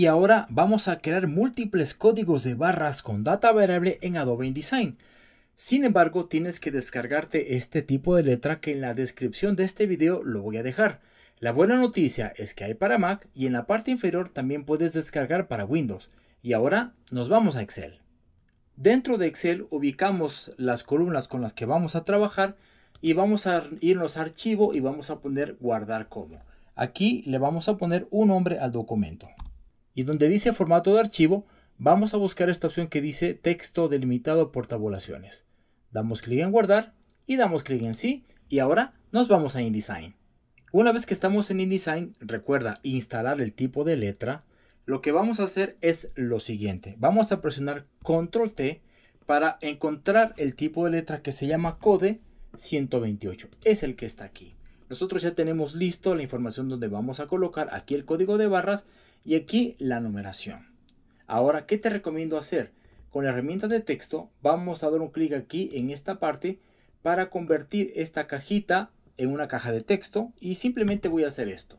Y ahora vamos a crear múltiples códigos de barras con data variable en Adobe InDesign. Sin embargo, tienes que descargarte este tipo de letra que en la descripción de este video lo voy a dejar. La buena noticia es que hay para Mac y en la parte inferior también puedes descargar para Windows. Y ahora nos vamos a Excel. Dentro de Excel ubicamos las columnas con las que vamos a trabajar y vamos a irnos a archivo y vamos a poner guardar como. Aquí le vamos a poner un nombre al documento y donde dice formato de archivo, vamos a buscar esta opción que dice texto delimitado por tabulaciones. Damos clic en guardar y damos clic en sí y ahora nos vamos a InDesign. Una vez que estamos en InDesign, recuerda instalar el tipo de letra. Lo que vamos a hacer es lo siguiente. Vamos a presionar control T para encontrar el tipo de letra que se llama code 128. Es el que está aquí. Nosotros ya tenemos listo la información donde vamos a colocar aquí el código de barras y aquí la numeración. Ahora, ¿qué te recomiendo hacer? Con la herramienta de texto vamos a dar un clic aquí en esta parte para convertir esta cajita en una caja de texto y simplemente voy a hacer esto.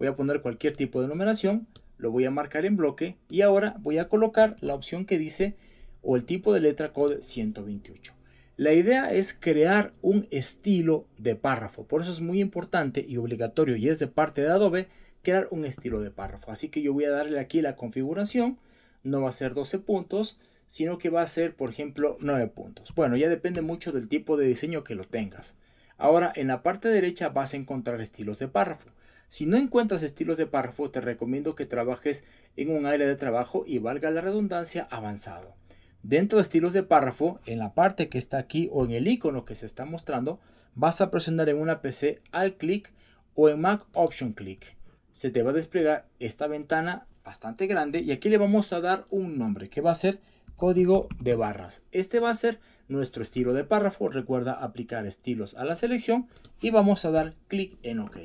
Voy a poner cualquier tipo de numeración, lo voy a marcar en bloque y ahora voy a colocar la opción que dice o el tipo de letra code 128. La idea es crear un estilo de párrafo, por eso es muy importante y obligatorio y es de parte de Adobe crear un estilo de párrafo. Así que yo voy a darle aquí la configuración. No va a ser 12 puntos, sino que va a ser, por ejemplo, 9 puntos. Bueno, ya depende mucho del tipo de diseño que lo tengas. Ahora, en la parte derecha vas a encontrar estilos de párrafo. Si no encuentras estilos de párrafo, te recomiendo que trabajes en un área de trabajo y valga la redundancia avanzado. Dentro de estilos de párrafo, en la parte que está aquí o en el icono que se está mostrando, vas a presionar en una PC al click o en Mac Option click se te va a desplegar esta ventana bastante grande y aquí le vamos a dar un nombre que va a ser código de barras. Este va a ser nuestro estilo de párrafo, recuerda aplicar estilos a la selección y vamos a dar clic en OK.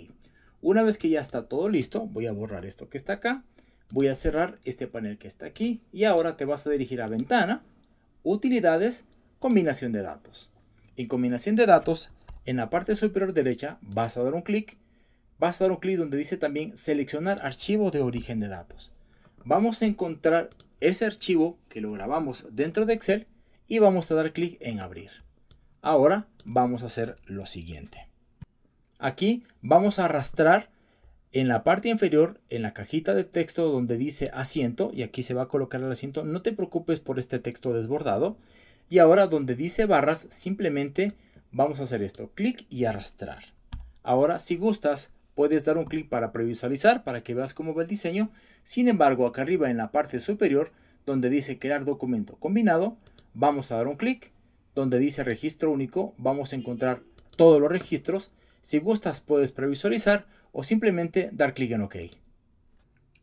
Una vez que ya está todo listo, voy a borrar esto que está acá, voy a cerrar este panel que está aquí y ahora te vas a dirigir a ventana, utilidades, combinación de datos. En combinación de datos, en la parte superior derecha vas a dar un clic vas a dar un clic donde dice también seleccionar archivo de origen de datos. Vamos a encontrar ese archivo que lo grabamos dentro de Excel y vamos a dar clic en abrir. Ahora vamos a hacer lo siguiente. Aquí vamos a arrastrar en la parte inferior, en la cajita de texto donde dice asiento, y aquí se va a colocar el asiento, no te preocupes por este texto desbordado. Y ahora donde dice barras, simplemente vamos a hacer esto, clic y arrastrar. Ahora, si gustas, Puedes dar un clic para previsualizar para que veas cómo va el diseño. Sin embargo, acá arriba en la parte superior, donde dice crear documento combinado, vamos a dar un clic. Donde dice registro único, vamos a encontrar todos los registros. Si gustas, puedes previsualizar o simplemente dar clic en OK.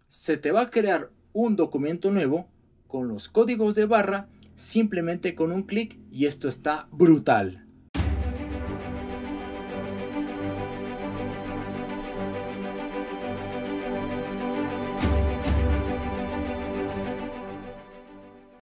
Se te va a crear un documento nuevo con los códigos de barra simplemente con un clic y esto está brutal.